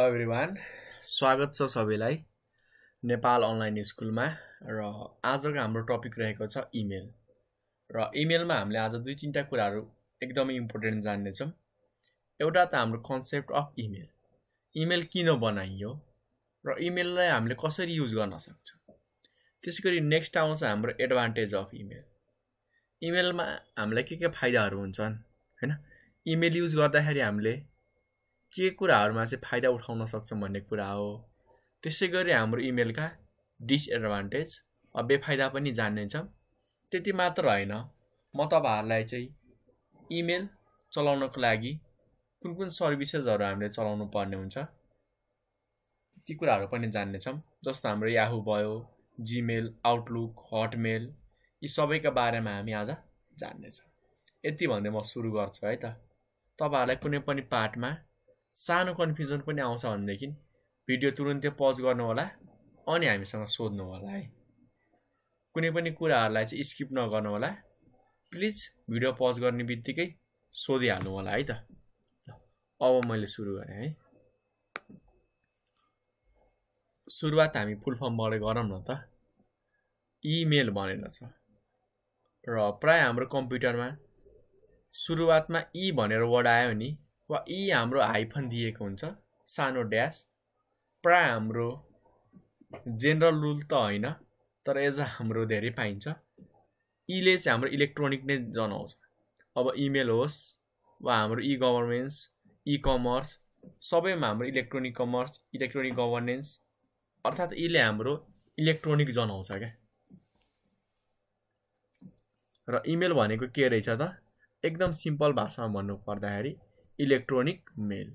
every one स्वागत छ सबैलाई नेपाल अनलाइन स्कुलमा र आजको हाम्रो टपिक रहेको छ इमेल र इमेलमा हामीले आज दुई तिनवटा कुराहरू एकदमै इम्पोर्टेन्ट जान्नेछौँ एउटा त हाम्रो कन्सेप्ट अफ इमेल इमेल किन बनाइयो र इमेललाई हामीले कसरी युज गर्न सक्छौँ त्यसै गरी नेक्स्ट आउँछ हाम्रो एडभान्टेज अफ इमेल इमेलमा हामीलाई के के फाइदाहरू हुन्छन् होइन इमेल युज गर्दाखेरि हामीले के कुराहरूमा चाहिँ फाइदा उठाउन सक्छौँ भन्ने कुरा हो त्यसै गरी हाम्रो इमेलका डिसएडभान्टेज बेफाइदा पनि जान्नेछौँ त्यति मात्र होइन म तपाईँहरूलाई चाहिँ इमेल चलाउनको लागि कुन कुन सर्भिसेसहरू हामीले चलाउनु पर्ने हुन्छ ती कुराहरू पनि जान्नेछौँ जस्तो हाम्रो याहु भयो जिमेल आउटलुक हटमेल यी सबैका बारेमा हामी आज जान्नेछौँ यति भन्दै म सुरु गर्छु है त तपाईँहरूलाई कुनै पनि पार्टमा सानो कन्फ्युजन पनि आउँछ भनेदेखि भिडियो तुरुन्तै पज गर्नु होला अनि हामीसँग सोध्नु होला है कुनै पनि कुराहरूलाई चाहिँ स्किप नगर्नु होला प्लिज भिडियो पज गर्ने बित्तिकै सोधिहाल्नु होला है त अब मैले सुरु गरेँ है सुरुवात हामी फुल फर्मबाट गरौँ न त इमेल भनेर छ र प्रायः हाम्रो कम्प्युटरमा सुरुवातमा इ भनेर वर्ड आयो नि वा ई हाम्रो हाइफन दिएको हुन्छ सानो ड्यास प्राय हाम्रो जेनरल रुल त होइन तर एज हाम्रो धेरै पाइन्छ यीले चाहिँ हाम्रो इलेक्ट्रोनिक नै जनाउँछ अब इमेल होस् वा हाम्रो इ गभर्नेन्स इ कमर्स सबैमा हाम्रो इलेक्ट्रोनिक कमर्स इलेक्ट्रोनिक गभर्नेन्स अर्थात् यीले हाम्रो इलेक्ट्रोनिक जनाउँछ क्या र इमेल भनेको के रहेछ त एकदम सिम्पल भाषामा भन्नु पर्दाखेरि इलेक्ट्रोनिक मेल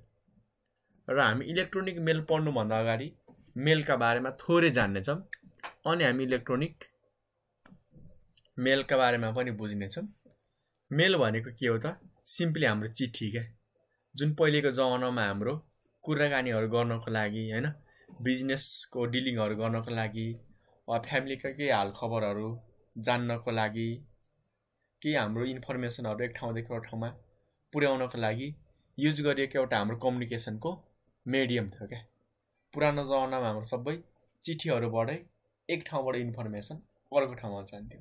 र हामी इलेक्ट्रोनिक मेल पढ्नुभन्दा अगाडि मेलका बारेमा थोरै जान्नेछौँ अनि हामी इलेक्ट्रोनिक मेलका बारेमा पनि बुझ्नेछौँ मेल भनेको के हो त सिम्पली हाम्रो चिठी क्या जुन पहिलेको जमानामा हाम्रो कुराकानीहरू गर्नको लागि होइन बिजनेसको डिलिङहरू गर्नको लागि वा फ्यामिलीका केही हालखबरहरू जान्नको लागि केही हाम्रो इन्फर्मेसनहरू एक ठाउँदेखि अर्को ठाउँमा पुर्याउनको लागि युज गरिएको एउटा हाम्रो कम्युनिकेसनको मिडियम थियो क्या पुरानो जमानामा हाम्रो सबै चिठीहरूबाटै एक ठाउँबाट इन्फर्मेसन अर्को ठाउँमा जान्थ्यो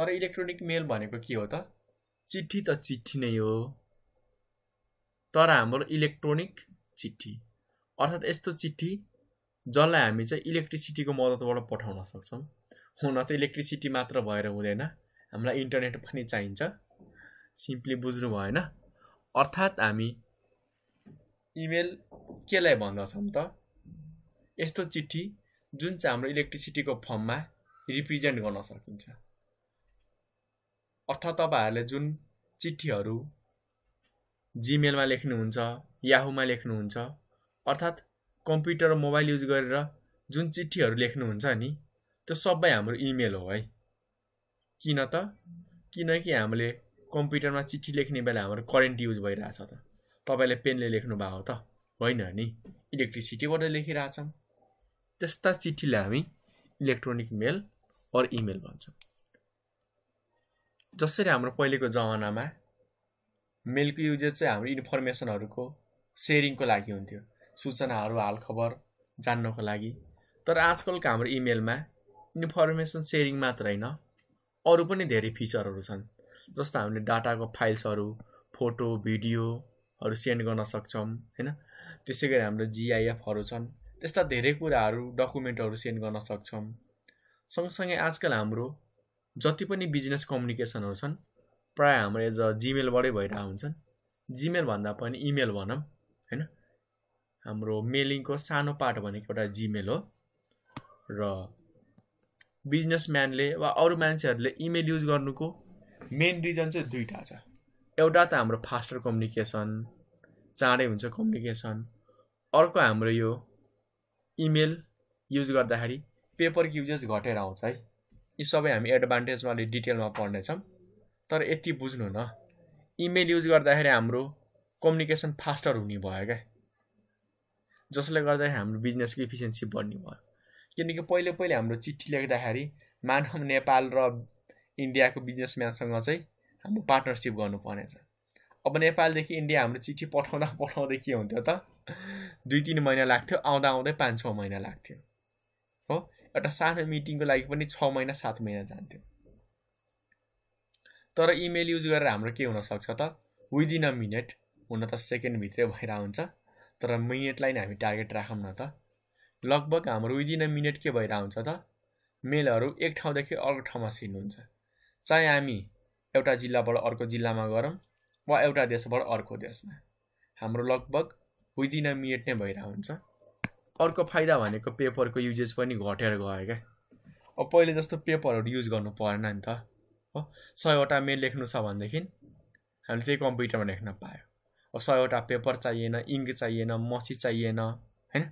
तर इलेक्ट्रोनिक मेल भनेको के हो त चिठी त चिठी नै हो तर हाम्रो इलेक्ट्रोनिक चिठी अर्थात् यस्तो चिठी जसलाई हामी चाहिँ इलेक्ट्रिसिटीको मद्दतबाट पठाउन सक्छौँ हुन त इलेक्ट्रिसिटी मात्र भएर हुँदैन हामीलाई इन्टरनेट पनि चाहिन्छ सिम्पली बुझ्नु भएन अर्थात् हामी इमेल केलाई भन्दछौँ त यस्तो चिठी जुन चाहिँ हाम्रो इलेक्ट्रिसिटीको फर्ममा रिप्रेजेन्ट गर्न सकिन्छ अर्थात् तपाईँहरूले जुन चिठीहरू जिमेलमा लेख्नुहुन्छ याहुमा लेख्नुहुन्छ अर्थात् कम्प्युटर मोबाइल युज गरेर जुन चिठीहरू लेख्नुहुन्छ नि त्यो सबै हाम्रो इमेल हो है किन त किनकि हामीले कम्प्युटरमा चिठी लेख्ने बेला हाम्रो करेन्ट युज भइरहेछ त तपाईँले पेनले लेख्नु त होइन नि इलेक्ट्रिसिटीबाट लेखिरहेछौँ त्यस्ता चिठीलाई हामी इलेक्ट्रोनिक मेल अर इमेल भन्छौँ जसरी हाम्रो पहिलेको जमानामा मेलको युजेज चाहिँ हाम्रो इन्फर्मेसनहरूको सेयरिङको लागि हुन्थ्यो सूचनाहरू हालखबर जान्नको लागि तर आजकलको हाम्रो इमेलमा इन्फर्मेसन सेयरिङ मात्र होइन अरू पनि धेरै फिचरहरू छन् जस्तो हामीले डाटाको फाइल्सहरू फोटो भिडियोहरू सेन्ड गर्न सक्छौँ होइन त्यसै गरी हाम्रो जिआइएफहरू छन् त्यस्ता धेरै कुराहरू डकुमेन्टहरू सेन्ड गर्न सक्छौँ सँगसँगै आजकल हाम्रो जति पनि बिजनेस कम्युनिकेसनहरू छन् प्रायः हाम्रो एज अ जिमेलबाटै भइरहेको हुन्छन् जिमेल भन्दा पनि इमेल भनौँ होइन हाम्रो मेलिङको सानो पार्ट भनेको एउटा जिमेल हो र बिजनेसम्यानले वा अरू मान्छेहरूले इमेल युज गर्नुको मेन रिजन चाहिँ दुइटा छ एउटा त हाम्रो फास्टर कम्युनिकेसन चाँडै हुन्छ कम्युनिकेसन अर्को हाम्रो यो इमेल युज गर्दाखेरि पेपर युजेस घटेर आउँछ है यी सबै हामी एडभान्टेजमा अलिक डिटेलमा पढ्नेछौँ तर यति बुझ्नु न इमेल युज गर्दाखेरि हाम्रो कम्युनिकेसन फास्टर हुने भयो क्या जसले गर्दाखेरि हाम्रो बिजनेसको इफिसियन्सी बढ्ने भयो किनकि पहिले पहिले हाम्रो चिठी लेख्दाखेरि मानव नेपाल र इन्डियाको बिजनेसम्यानसँग चाहिँ हाम्रो पार्टनरसिप गर्नुपर्नेछ अब नेपालदेखि इन्डिया हाम्रो चिठी पठाउँदा पठाउँदै के हुन्थ्यो त दुई तिन महिना लाग्थ्यो आउँदा आउँदै पाँच छ महिना लाग्थ्यो हो एउटा सानो मिटिङको लागि पनि छ महिना सात महिना जान्थ्यो तर इमेल युज गरेर हाम्रो के हुनसक्छ त विदिन अ मिनट हुन त सेकेन्डभित्रै भएर हुन्छ तर मिनेटलाई नै हामी टार्गेट राखौँ न त लगभग हाम्रो विदिन अ मिनट के भएर हुन्छ त मेलहरू एक ठाउँदेखि अर्को ठाउँमा सिर्नुहुन्छ चाहे हामी एउटा जिल्लाबाट अर्को जिल्लामा गरौँ वा एउटा देशबाट अर्को देशमा हाम्रो लगभग विदिन अ मिनट नै भइरहेको हुन्छ अर्को फाइदा भनेको पेपरको युजेस पनि घटेर गयो क्या अब पहिले जस्तो पेपरहरू युज गर्नु परेन नि त हो सयवटा मेल लेख्नु छ भनेदेखि हामीले त्यही कम्प्युटरमा लेख्न पायो अब सयवटा पेपर चाहिएन इङ्क चाहिएन मसी चाहिएन होइन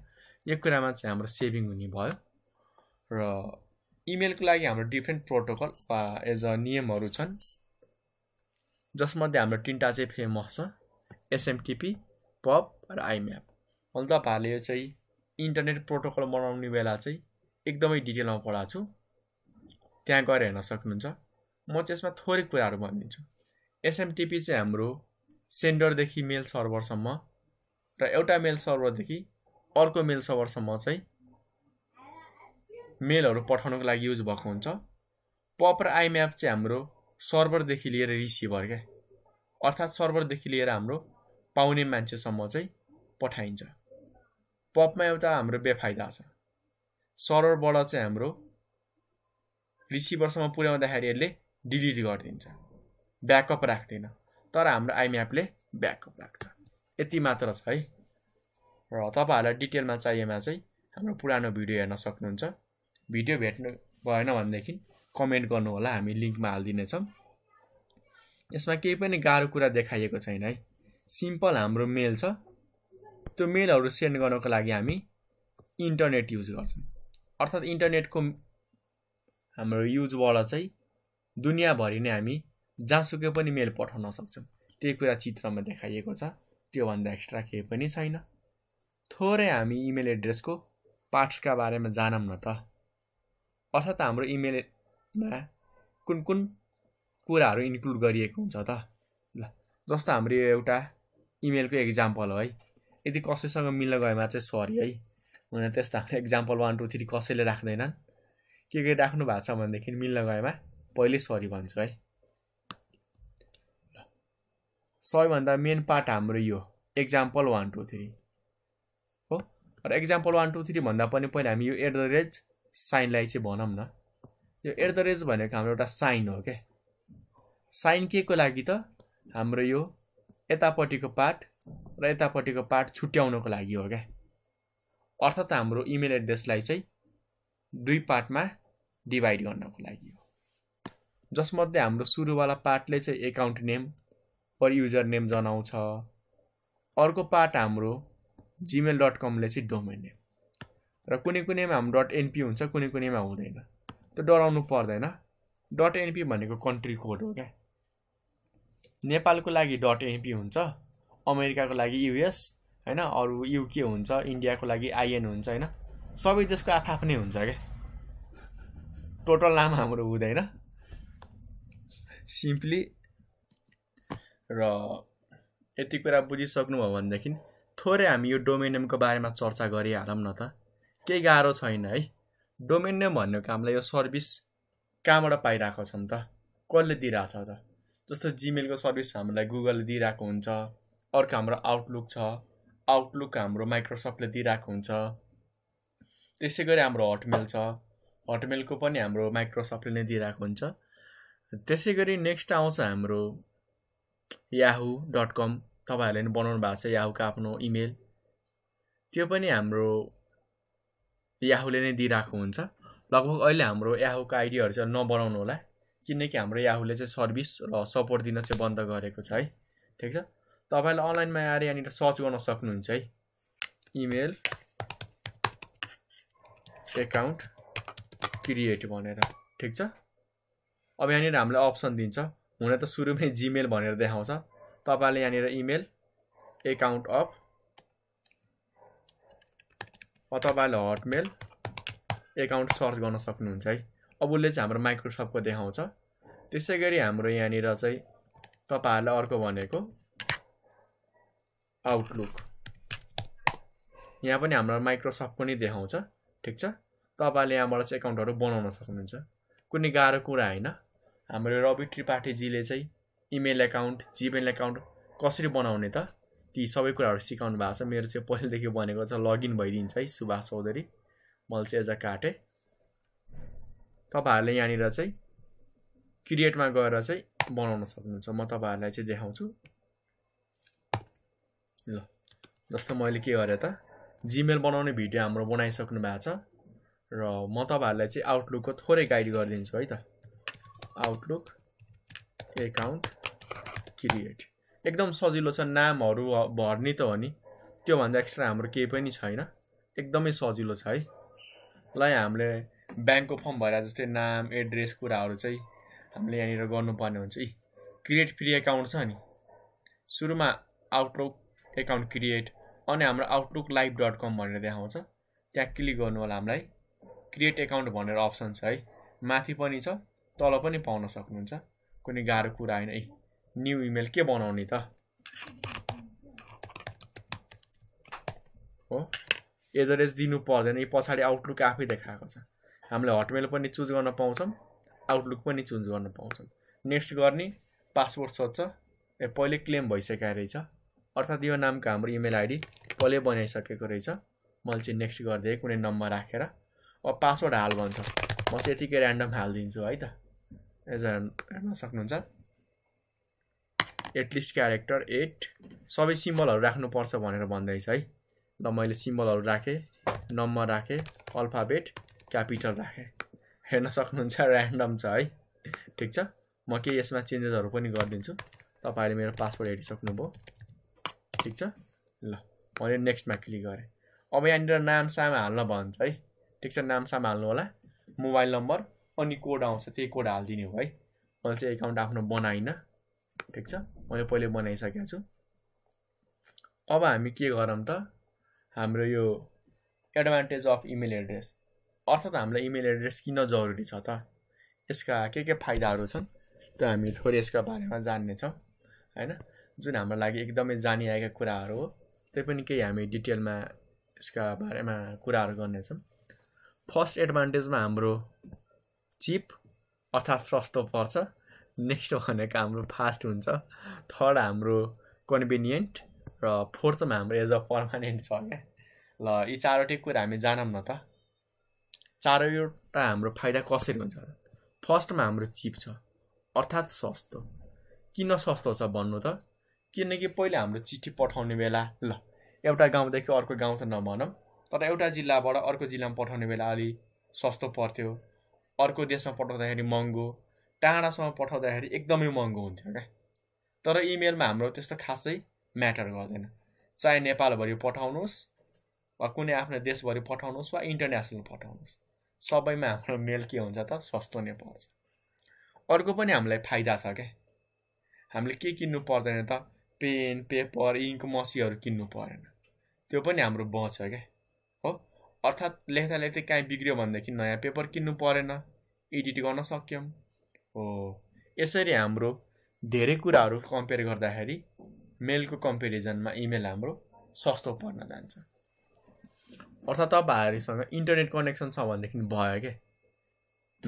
यो कुरामा चाहिँ हाम्रो सेभिङ हुने भयो र इमेलको लागि हाम्रो डिफ्रेन्ट प्रोटोकल वा एज अ नियमहरू छन् जसमध्ये हाम्रो तिनवटा चाहिँ फेमस छ एसएमटिपी पप र आइम्याप अनि तपाईँहरूले यो चाहिँ इन्टरनेट प्रोटोकल बनाउने बेला चाहिँ एकदमै डिटेलमा पढाएको छु त्यहाँ गएर हेर्न सक्नुहुन्छ म चाहिँ यसमा थोरै कुराहरू भनिदिन्छु एसएमटिपी चाहिँ हाम्रो सेन्डरदेखि मेल सर्भरसम्म र एउटा मेल सर्भरदेखि अर्को मेल सर्भरसम्म चाहिँ मेलहरू पठाउनको लागि युज भएको हुन्छ पप र आइम्याप चाहिँ हाम्रो सर्भरदेखि लिएर रिसिभर क्या अर्थात् सर्भरदेखि लिएर हाम्रो पाउने मान्छेसम्म चाहिँ पठाइन्छ पपमा एउटा हाम्रो बेफाइदा छ सर्भरबाट चाहिँ हाम्रो रिसिभरसम्म पुर्याउँदाखेरि यसले डिलिट गरिदिन्छ ब्याकअप राख्दैन तर हाम्रो आइम्यापले ब्याकअप राख्छ यति मात्र छ है र तपाईँहरूलाई डिटेलमा चाहिएमा चाहिँ हाम्रो पुरानो भिडियो हेर्न सक्नुहुन्छ भिडियो भेट्नु भएन भनेदेखि कमेन्ट गर्नु होला हामी लिङ्कमा हालिदिनेछौँ यसमा केही पनि गाह्रो कुरा देखाइएको छैन है सिम्पल हाम्रो मेल छ त्यो मेलहरू सेन्ड गर्नको लागि हामी इन्टरनेट युज गर्छौँ अर्थात् इन्टरनेटको हाम्रो युजबाट चाहिँ दुनियाँभरि नै हामी जहाँसुकै पनि मेल पठाउन सक्छौँ त्यही कुरा चित्रमा देखाइएको छ त्योभन्दा एक्स्ट्रा केही पनि छैन थोरै हामी इमेल एड्रेसको पार्ट्सका बारेमा जानौँ न त अर्थात् हाम्रो इमेलमा कुन कुन कुराहरू इन्क्लुड गरिएको हुन्छ त ल जस्तो हाम्रो यो एउटा इमेलको एक्जाम्पल हो है यदि कसैसँग मिल्न गएमा चाहिँ सरी है उनीहरू त्यस्तो हाम्रो एक्जाम्पल वान टू थ्री कसैले राख्दैनन् के के राख्नु भएको छ भनेदेखि मिल्न गएमा पहिल्यै सरी भन्छु है सबैभन्दा मेन पार्ट हाम्रो यो एक्जाम्पल वान टू थ्री हो र एक्जाम्पल वान टू थ्री भन्दा पनि पहिला हामी यो एट द रेट साइनलाई चाहिँ भनौँ न यो एट द रेज भनेको हाम्रो एउटा साइन हो क्या साइन के को लागि त हाम्रो यो यतापट्टिको पार्ट र यतापट्टिको पार्ट छुट्याउनको लागि हो क्या अर्थात् हाम्रो इमेल एड्रेसलाई चाहिँ दुई पार्टमा डिभाइड गर्नको लागि हो जसमध्ये हाम्रो सुरुवाला पार्टले चाहिँ एकाउन्ट नेम पर युजर नेम जनाउँछ अर्को पार्ट हाम्रो जिमेल डट कमले चाहिँ डोमेन नेम र कुनै कुनैमा हाम्रो डट एनपी हुन्छ कुनै कुनैमा हुँदैन त्यो डराउनु पर्दैन डट एनपी भनेको कन्ट्री कोड हो क्या नेपालको लागि डट एनपी हुन्छ अमेरिकाको लागि युएस होइन अरू युके हुन्छ इन्डियाको लागि आइएन हुन्छ होइन सबै देशको आफआफ्नै हुन्छ क्या टोटल नाम हाम्रो हुँदैन सिम्पली र यति कुरा बुझिसक्नुभयो भनेदेखि थोरै हामी यो डोमेनियमको बारेमा चर्चा गरिहालौँ न त केही गाह्रो छैन है डोमेन नेम भन्ने कामलाई यो सर्भिस कहाँबाट पाइरहेको छ नि त कसले दिइरहेको छ त जस्तो जिमेलको सर्भिस हामीलाई गुगलले दिइरहेको हुन्छ अर्को हाम्रो आउटलुक छ आउटलुक हाम्रो माइक्रोसफ्टले दिइरहेको हुन्छ त्यसै गरी हाम्रो हटमेल छ हटमेलको पनि हाम्रो माइक्रोसफ्टले नै दिइरहेको हुन्छ त्यसै गरी नेक्स्ट आउँछ हाम्रो याहु डट कम तपाईँहरूले नि बनाउनु भएको छ याहुको आफ्नो इमेल त्यो पनि हाम्रो याहुले नै दिइरहेको हुन्छ लगभग अहिले हाम्रो याहुको आइडियाहरू चाहिँ नबनाउनु होला किनकि हाम्रो याहुले चाहिँ सर्भिस र सपोर्ट दिन चाहिँ बन्द गरेको छ है ठिक छ तपाईँले अनलाइनमा आएर यहाँनिर सर्च गर्न सक्नुहुन्छ है इमेल एकाउन्ट क्रिएट भनेर ठिक छ अब यहाँनिर हामीलाई अप्सन दिन्छ हुन त सुरुमै जिमेल भनेर देखाउँछ तपाईँले यहाँनिर इमेल एकाउन्ट अफ तपाईँले हटमेल एकाउन्ट सर्च गर्न सक्नुहुन्छ है अब उसले चाहिँ हाम्रो माइक्रोसफ्टको देखाउँछ त्यसै गरी हाम्रो यहाँनिर चाहिँ तपाईँहरूलाई अर्को भनेको आउटलुक यहाँ पनि हाम्रो माइक्रोसफ्ट पनि देखाउँछ ठिक छ तपाईँले यहाँबाट चाहिँ एकाउन्टहरू बनाउन सक्नुहुन्छ कुनै गाह्रो कुरा होइन हाम्रो रवि त्रिपाठीजीले चाहिँ इमेल एकाउन्ट जिमेल एकाउन्ट कसरी बनाउने त ती सबै कुराहरू सिकाउनु भएको छ मेरो चाहिँ पहिलेदेखि भनेको छ लगइन भइदिन्छ है सुभाष चौधरी मैले चाहिँ एज अ काटेँ तपाईँहरूले यहाँनिर चाहिँ क्रिएटमा गएर चाहिँ बनाउन सक्नुहुन्छ म तपाईँहरूलाई चाहिँ देखाउँछु ल जस्तो मैले के गरेँ त जिमेल बनाउने भिडियो हाम्रो बनाइसक्नु भएको छ र म तपाईँहरूलाई चाहिँ आउटलुकको थोरै गाइड गरिदिन्छु है त आउटलुक एकाउन्ट क्रिएट एकदम सजिलो छ नामहरू भर्ने त हो नि त्योभन्दा एक्स्ट्रा हाम्रो केही पनि छैन एकदमै सजिलो छ है ल हामीले ब्याङ्कको फर्म भएर जस्तै नाम एड्रेस कुराहरू चाहिँ हामीले यहाँनिर गर्नुपर्ने हुन्छ यी क्रिएट फ्री एकाउन्ट छ नि सुरुमा आउटलुक एकाउन्ट क्रिएट अनि हाम्रो आउटलुक लाइभ डट कम भनेर देखाउँछ त्यहाँ क्लिक गर्नु होला हामीलाई क्रिएट एकाउन्ट भनेर अप्सन छ है माथि पनि छ तल पनि पाउन सक्नुहुन्छ कुनै गाह्रो कुरा होइन है न्यु इमेल के बनाउने त हो एड्रेस दिनु पर्दैन यो पछाडि आउटलुक आफै देखाएको छ हामीले हटमेल पनि चुज गर्न पाउँछौँ आउटलुक पनि चुज गर्न पाउँछौँ नेक्स्ट गर्ने पासवर्ड सोध्छ ए पहिले क्लेम भइसकेको रहेछ अर्थात् यो नामको हाम्रो इमेल आइडी पहिले बनाइसकेको रहेछ मैले चाहिँ नेक्स्ट गरिदिएँ कुनै नम्बर राखेर अब पासवर्ड हाल भन्छ म चाहिँ यतिकै ऱ्यान्डम हालिदिन्छु है त एज हेर्न सक्नुहुन्छ एटलिस्ट क्यारेक्टर एट सबै सिम्बलहरू राख्नुपर्छ भनेर भन्दैछ है ल मैले सिम्बलहरू राखेँ नम्बर राखेँ अल्फाबेट क्यापिटल राखेँ हेर्न सक्नुहुन्छ ऱ्यान्डम छ है ठिक छ म केही यसमा चेन्जेसहरू पनि गरिदिन्छु तपाईँले मेरो पासवर्ड हेरिसक्नुभयो ठिक छ ल मैले नेक्स्टमा क्लिक गरेँ अब यहाँनिर नाम साम हाल्न भन्छ है ठिक छ नाम साम हाल्नु होला मोबाइल नम्बर अनि कोड आउँछ त्यही कोड हालिदिने हो है मैले चाहिँ एकाउन्ट आफ्नो बनाइनँ ठिक छ मैले पहिले बनाइसकेको छु अब हामी के गरौँ त हाम्रो यो एडभान्टेज अफ इमेल एड्रेस अर्थात् हामीलाई इमेल एड्रेस किन जरुरी छ त यसका के के फाइदाहरू छन् त्यो हामी थोरै यसका बारेमा जान्नेछौँ होइन जुन हाम्रो लागि एकदमै जानिआएका कुराहरू हो त्यही पनि केही हामी डिटेलमा यसका बारेमा कुराहरू गर्नेछौँ फर्स्ट एडभान्टेजमा हाम्रो चिप अर्थात् सस्तो पर्छ नेक्स्ट भनेको हाम्रो फास्ट हुन्छ थर्ड हाम्रो कन्भिनियन्ट र फोर्थमा हाम्रो एज अ पर्मानेन्ट छ क्या ल यी चारवटै कुरा हामी जानौँ न त चारवटा हाम्रो फाइदा कसरी हुन्छ फर्स्टमा हाम्रो चिप छ अर्थात् सस्तो किन सस्तो छ भन्नु त किनकि पहिला हाम्रो चिठी पठाउने बेला ल एउटा गाउँदेखि अर्को गाउँ त नभनौँ तर एउटा जिल्लाबाट अर्को जिल्लामा पठाउने बेला अलि सस्तो पर्थ्यो अर्को देशमा पठाउँदाखेरि महँगो टाढासम्म पठाउँदाखेरि एकदमै महँगो हुन्थ्यो क्या तर इमेलमा हाम्रो त्यस्तो खासै म्याटर गर्दैन चाहे नेपालभरि पठाउनुहोस् वा कुनै आफ्नो देशभरि पठाउनुहोस् वा इन्टरनेसनल पठाउनुहोस् सबैमा हाम्रो मेल के हुन्छ त सस्तो नै पर्छ अर्को पनि हामीलाई फाइदा छ क्या हामीले के किन्नु पर्दैन त पेन पेपर इङ्क मसीहरू किन्नु परेन त्यो पनि हाम्रो बच हो क्या हो अर्थात् लेख्दा लेख्दै कहीँ बिग्रियो भनेदेखि नयाँ पेपर किन्नु परेन एडिट गर्न सक्यौँ यसरी हाम्रो धेरै कुराहरू कम्पेयर गर्दाखेरि मेलको कम्पेरिजनमा इमेल हाम्रो सस्तो पर्न जान्छ अर्थात् तपाईँहरूसँग इन्टरनेट कनेक्सन छ भनेदेखि भयो के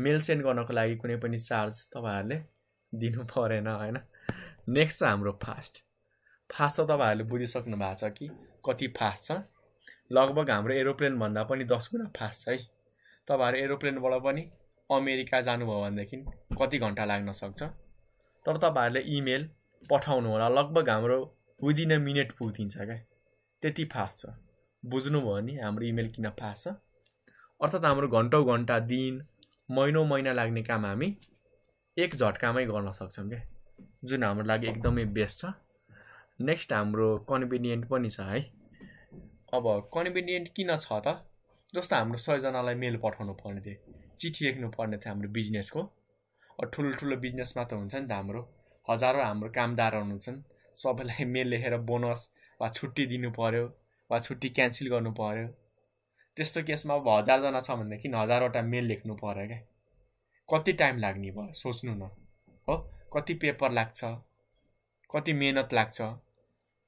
मेल सेन्ड गर्नको लागि कुनै पनि चार्ज तपाईँहरूले दिनु परेन होइन नेक्स्ट छ हाम्रो फास्ट फास्ट त तपाईँहरूले बुझिसक्नु भएको छ कि कति फास्ट छ लगभग हाम्रो एरोप्लेनभन्दा पनि दस गुणा फास्ट छ है तपाईँहरू एरोप्लेनबाट पनि अमेरिका जानुभयो भनेदेखि कति घन्टा लाग्न सक्छ तर तपाईँहरूले इमेल पठाउनु होला लगभग हाम्रो विदिन अ मिनट पुगिदिन्छ क्या त्यति फास्ट छ बुझ्नुभयो नि हाम्रो इमेल किन फास्ट छ अर्थात् हाम्रो घन्टौँ घन्टा दिन महिनौ महिना लाग्ने काम हामी एक झट्कामै गर्न सक्छौँ क्या जुन हाम्रो लागि एकदमै बेस्ट छ नेक्स्ट हाम्रो कन्भिनियन्ट पनि छ है अब कन्भिनियन्ट किन छ त जस्तो हाम्रो सयजनालाई मेल पठाउनु पर्ने थियो चिठी लेख्नु पर्ने थियो हाम्रो बिजनेसको ठुलो ठुलो बिजनेसमा त हुन्छ नि त हाम्रो हजारौँ हाम्रो कामदार हुनुहुन्छन् सबैलाई मेल लेखेर बोनस वा छुट्टी दिनु पऱ्यो वा छुट्टी क्यान्सल गर्नु पऱ्यो त्यस्तो केसमा अब हजारजना छ भनेदेखि हजारवटा मेल लेख्नु पऱ्यो क्या कति टाइम लाग्ने भयो सोच्नु न हो कति पेपर लाग्छ कति मेहनत लाग्छ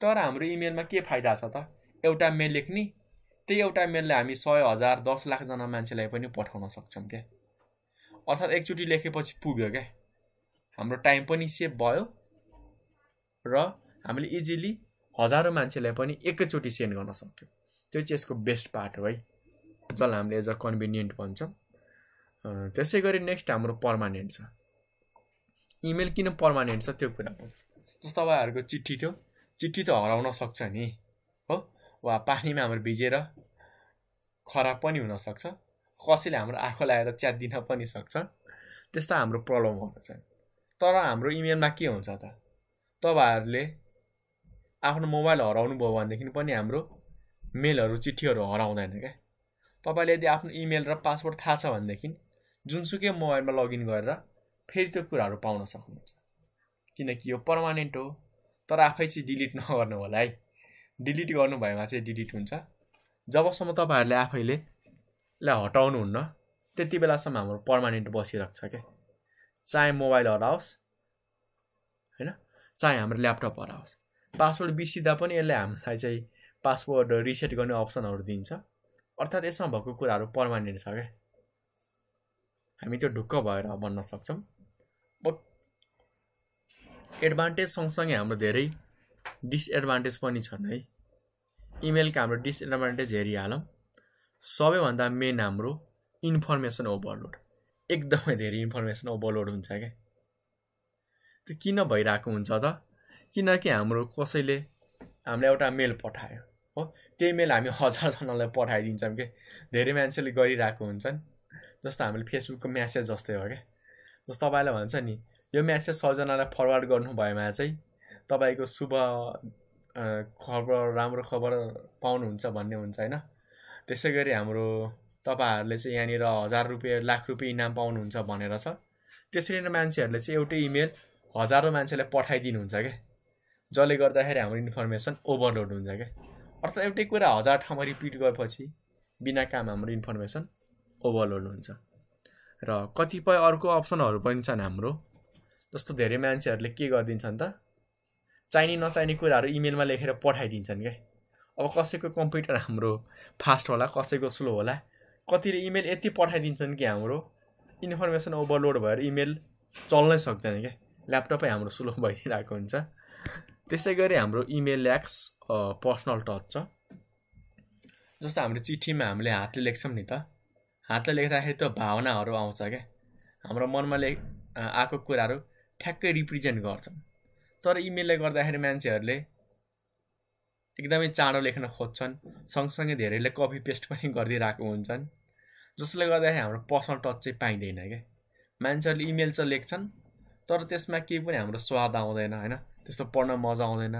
तर हाम्रो इमेलमा के फाइदा छ त एउटा मेल लेख्ने त्यही एउटा मेलले हामी सय हजार दस लाखजना मान्छेलाई पनि पठाउन सक्छौँ क्या अर्थात् एकचोटि लेखेपछि पुग्यो क्या हाम्रो टाइम पनि सेभ भयो र हामीले इजिली हजारौँ मान्छेलाई पनि एकैचोटि सेन्ड गर्न सक्यौँ त्यो चाहिँ यसको बेस्ट पार्ट हो है जसलाई हामीले एज अ कन्भिनियन्ट भन्छौँ त्यसै गरी नेक्स्ट हाम्रो पर्मानेन्ट छ इमेल किन पर्मानेन्ट छ त्यो कुरा जस्तो तपाईँहरूको चिठी थियो चिठी त हराउन सक्छ नि हो वा पानीमा हाम्रो भिजेर खराब पनि हुनसक्छ कसैले हाम्रो आँखा लगाएर दिन पनि सक्छ त्यस्ता हाम्रो प्रब्लमहरू छन् तर हाम्रो इमेलमा के हुन्छ त तपाईँहरूले आफ्नो मोबाइल हराउनु भयो भनेदेखि पनि हाम्रो मेलहरू चिठीहरू हराउँदैन क्या तपाईँले यदि आफ्नो इमेल र पासवर्ड थाहा छ भनेदेखि जुनसुकै मोबाइलमा लगइन गरेर फेरि त्यो कुराहरू पाउन सक्नुहुन्छ किनकि यो पर्मानेन्ट हो तर आफै चाहिँ डिलिट नगर्नु होला है डिलिट गर्नुभएमा चाहिँ डिलिट हुन्छ जबसम्म तपाईँहरूले आफैले यसलाई हटाउनुहुन्न त्यति बेलासम्म हाम्रो पर्मानेन्ट बसिरहेको छ क्या चाहे मोबाइल हराओस् होइन चाहे हाम्रो ल्यापटप हराओस् पासवर्ड बिर्सिँदा पनि यसले हामीलाई चाहिँ पासवर्ड रिसेट गर्ने अप्सनहरू दिन्छ अर्थात् यसमा भएको कुराहरू पर्मानेन्ट छ क्या हामी त्यो ढुक्क भएर भन्न सक्छौँ एडभान्टेज सँगसँगै हाम्रो धेरै डिसएडभान्टेज पनि छन् है इमेलको हाम्रो डिसएडभान्टेज हेरिहालौँ सबैभन्दा मेन हाम्रो इन्फर्मेसन ओभरलोड एकदमै धेरै इन्फर्मेसन ओभरलोड हुन्छ क्या त्यो किन भइरहेको हुन्छ त किनकि हाम्रो कसैले हामीलाई एउटा मेल पठायो हो त्यही मेल हामी हजारजनालाई पठाइदिन्छौँ कि धेरै मान्छेले गरिरहेको हुन्छन् जस्तो हामीले फेसबुकको म्यासेज जस्तै हो क्या जस्तो तपाईँलाई भन्छ नि यो म्यासेज सबजनालाई फरवर्ड गर्नुभएमा चाहिँ तपाईँको शुभ खबर राम्रो खबर पाउनुहुन्छ भन्ने हुन्छ होइन त्यसै गरी हाम्रो तपाईँहरूले चाहिँ यहाँनिर हजार रुपियाँ लाख रुपियाँ इनाम पाउनुहुन्छ भनेर छ त्यसरी नै मान्छेहरूले चाहिँ एउटै इमेल हजारौँ मान्छेलाई पठाइदिनुहुन्छ क्या जसले गर्दाखेरि हाम्रो इन्फर्मेसन ओभरलोड हुन्छ क्या अर्थात् एउटै कुरा हजार ठाउँमा रिपिट गएपछि बिना काम हाम्रो इन्फर्मेसन ओभरलोड हुन्छ र कतिपय अर्को अप्सनहरू पनि छन् हाम्रो जस्तो धेरै मान्छेहरूले के गरिदिन्छन् त चाहिने नचाहिने कुराहरू इमेलमा लेखेर पठाइदिन्छन् क्या अब कसैको कम्प्युटर हाम्रो फास्ट होला कसैको स्लो होला कतिले इमेल यति पठाइदिन्छन् कि हाम्रो इन्फर्मेसन ओभरलोड भएर इमेल चल्नै सक्दैन क्या ल्यापटपै हाम्रो स्लो भइदिइरहेको हुन्छ त्यसै गरी हाम्रो इमेल एक्स पर्सनल टच छ जस्तो हाम्रो चिठीमा हामीले हातले लेख्छौँ नि त हातले लेख्दाखेरि त भावनाहरू आउँछ क्या हाम्रो मनमा लेख आएको कुराहरू ठ्याक्कै रिप्रेजेन्ट गर्छौँ तर इमेलले गर्दाखेरि मान्छेहरूले एकदमै चाँडो लेख्न खोज्छन् सँगसँगै धेरैले कपी पेस्ट पनि गरिदिइरहेको हुन्छन् जसले गर्दाखेरि हाम्रो पर्सनल टच चाहिँ पाइँदैन क्या मान्छेहरूले इमेल चाहिँ लेख्छन् तर त्यसमा केही पनि हाम्रो स्वाद आउँदैन होइन त्यस्तो पढ्न मजा आउँदैन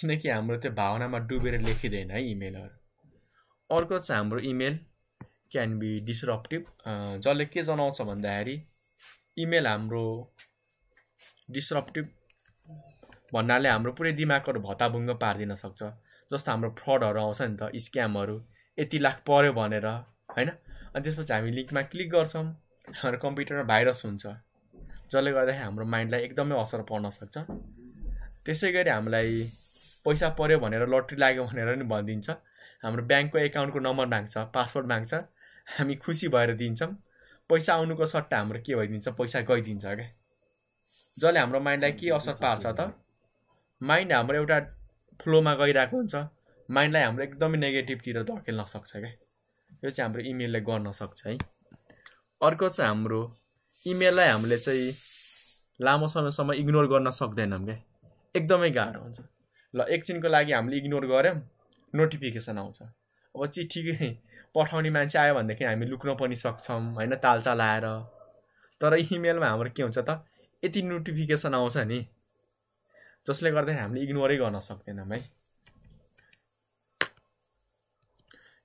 किनकि हाम्रो त्यो भावनामा डुबेर लेखिँदैन है इमेलहरू अर्को चाहिँ हाम्रो इमेल क्यान बी डिसरप्टिभ जसले के जनाउँछ भन्दाखेरि इमेल हाम्रो डिसरप्टिभ भन्नाले हाम्रो पुरै दिमागहरू भत्ताभुङ्ग पारिदिन सक्छ जस्तो हाम्रो फ्रडहरू आउँछ नि त स्क्यामहरू यति लाख पऱ्यो भनेर होइन अनि त्यसपछि हामी लिङ्कमा क्लिक गर्छौँ हाम्रो कम्प्युटरमा भाइरस हुन्छ जसले गर्दाखेरि हाम्रो माइन्डलाई एकदमै असर पर्न सक्छ त्यसै गरी हामीलाई पैसा पऱ्यो भनेर लट्री लाग्यो भनेर नि भनिदिन्छ हाम्रो ब्याङ्कको एकाउन्टको नम्बर माग्छ पासवर्ड माग्छ हामी खुसी भएर दिन्छौँ पैसा आउनुको सट्टा हाम्रो के भइदिन्छ पैसा गइदिन्छ क्या जसले हाम्रो माइन्डलाई के असर पार्छ त माइन्ड हाम्रो एउटा फ्लोमा गइरहेको हुन्छ माइन्डलाई हाम्रो एकदमै नेगेटिभतिर धकेल्न सक्छ क्या यो चाहिँ हाम्रो इमेलले गर्न सक्छ है अर्को चाहिँ हाम्रो इमेललाई हामीले चाहिँ लामो समयसम्म इग्नोर गर्न सक्दैनौँ क्या एकदमै गाह्रो हुन्छ ल एकछिनको लागि हामीले इग्नोर गऱ्यौँ नोटिफिकेसन आउँछ अब चिठी पठाउने मान्छे आयो भनेदेखि हामी लुक्न पनि सक्छौँ होइन तालचाल आएर तर इमेलमा हाम्रो के हुन्छ त यति नोटिफिकेसन आउँछ नि जसले गर्दाखेरि हामीले इग्नोरै गर्न सक्दैनौँ है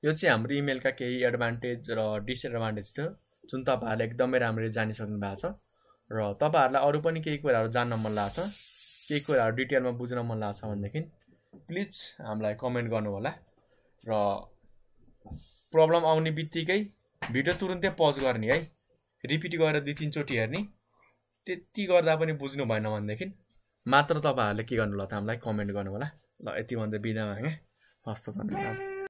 यो चाहिँ हाम्रो इमेलका केही एडभान्टेज र डिसएडभान्टेज थियो जुन तपाईँहरूले एकदमै राम्ररी जानिसक्नु भएको छ र तपाईँहरूलाई अरू पनि केही कुराहरू जान्न मन लाग्छ केही कुराहरू डिटेलमा बुझ्न मन लाग्छ भनेदेखि प्लिज हामीलाई कमेन्ट गर्नुहोला र प्रब्लम आउने बित्तिकै भिडियो तुरुन्तै पज गर्ने है रिपिट गरेर दुई तिनचोटि हेर्ने त्यति गर्दा पनि बुझ्नु भएन भनेदेखि मात्र तपाईँहरूले के गर्नु ल त हामीलाई कमेन्ट गर्नु होला ल यति भन्दै बिदामा क्या हस् धन्यवाद